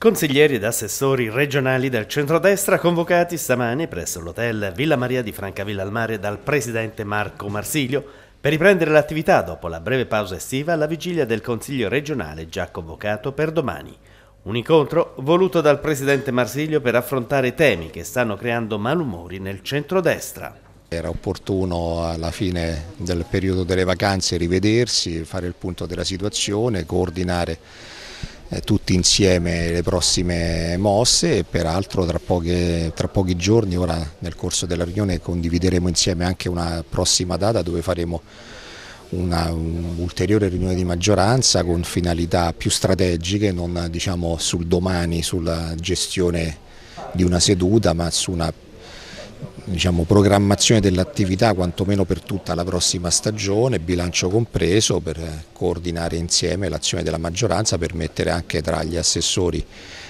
Consiglieri ed assessori regionali del centrodestra convocati stamani presso l'hotel Villa Maria di Francavilla al Mare dal presidente Marco Marsilio per riprendere l'attività dopo la breve pausa estiva alla vigilia del Consiglio regionale già convocato per domani. Un incontro voluto dal presidente Marsilio per affrontare temi che stanno creando malumori nel centrodestra. Era opportuno alla fine del periodo delle vacanze rivedersi, fare il punto della situazione, coordinare eh, tutti insieme le prossime mosse e peraltro tra, poche, tra, pochi giorni, ora nel corso della riunione, condivideremo insieme anche una prossima data dove faremo un'ulteriore un riunione di maggioranza con finalità più strategiche, non diciamo sul domani, sulla gestione di una seduta, ma su una diciamo, programmazione dell'attività quantomeno per tutta la prossima stagione, bilancio compreso, per eh, coordinare insieme l'azione della maggioranza, permettere anche tra gli assessori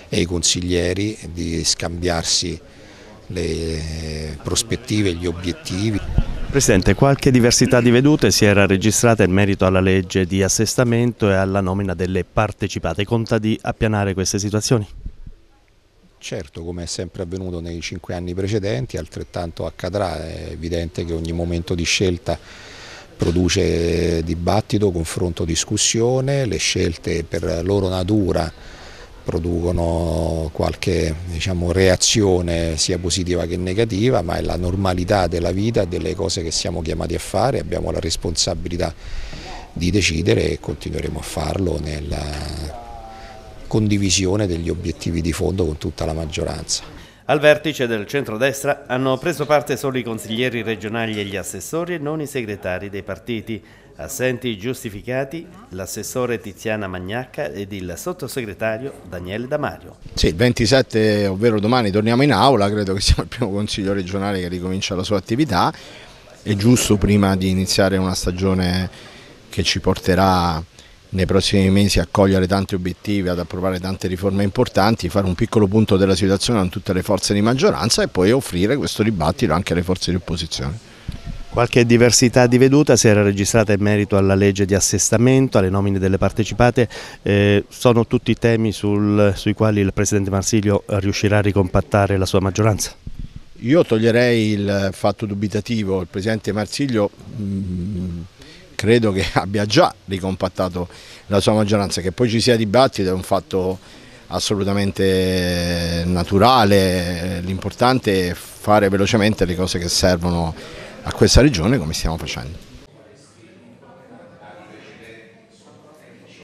e i consiglieri di scambiarsi le eh, prospettive, gli obiettivi. Presidente, qualche diversità di vedute si era registrata in merito alla legge di assestamento e alla nomina delle partecipate. Conta di appianare queste situazioni? Certo, come è sempre avvenuto nei cinque anni precedenti, altrettanto accadrà, è evidente che ogni momento di scelta produce dibattito, confronto, discussione, le scelte per loro natura producono qualche diciamo, reazione sia positiva che negativa, ma è la normalità della vita, delle cose che siamo chiamati a fare, abbiamo la responsabilità di decidere e continueremo a farlo nella condivisione degli obiettivi di fondo con tutta la maggioranza. Al vertice del centrodestra hanno preso parte solo i consiglieri regionali e gli assessori e non i segretari dei partiti. Assenti giustificati l'assessore Tiziana Magnacca ed il sottosegretario Daniele Damario. Sì, il 27, ovvero domani, torniamo in aula, credo che sia il primo consiglio regionale che ricomincia la sua attività. È giusto prima di iniziare una stagione che ci porterà nei prossimi mesi accogliere tanti obiettivi, ad approvare tante riforme importanti, fare un piccolo punto della situazione con tutte le forze di maggioranza e poi offrire questo dibattito anche alle forze di opposizione. Qualche diversità di veduta si era registrata in merito alla legge di assestamento, alle nomine delle partecipate, eh, sono tutti temi sul, sui quali il Presidente Marsilio riuscirà a ricompattare la sua maggioranza? Io toglierei il fatto dubitativo, il Presidente Marsilio mh, mm, credo che abbia già ricompattato la sua maggioranza, che poi ci sia dibattito è un fatto assolutamente naturale, l'importante è fare velocemente le cose che servono a questa regione come stiamo facendo.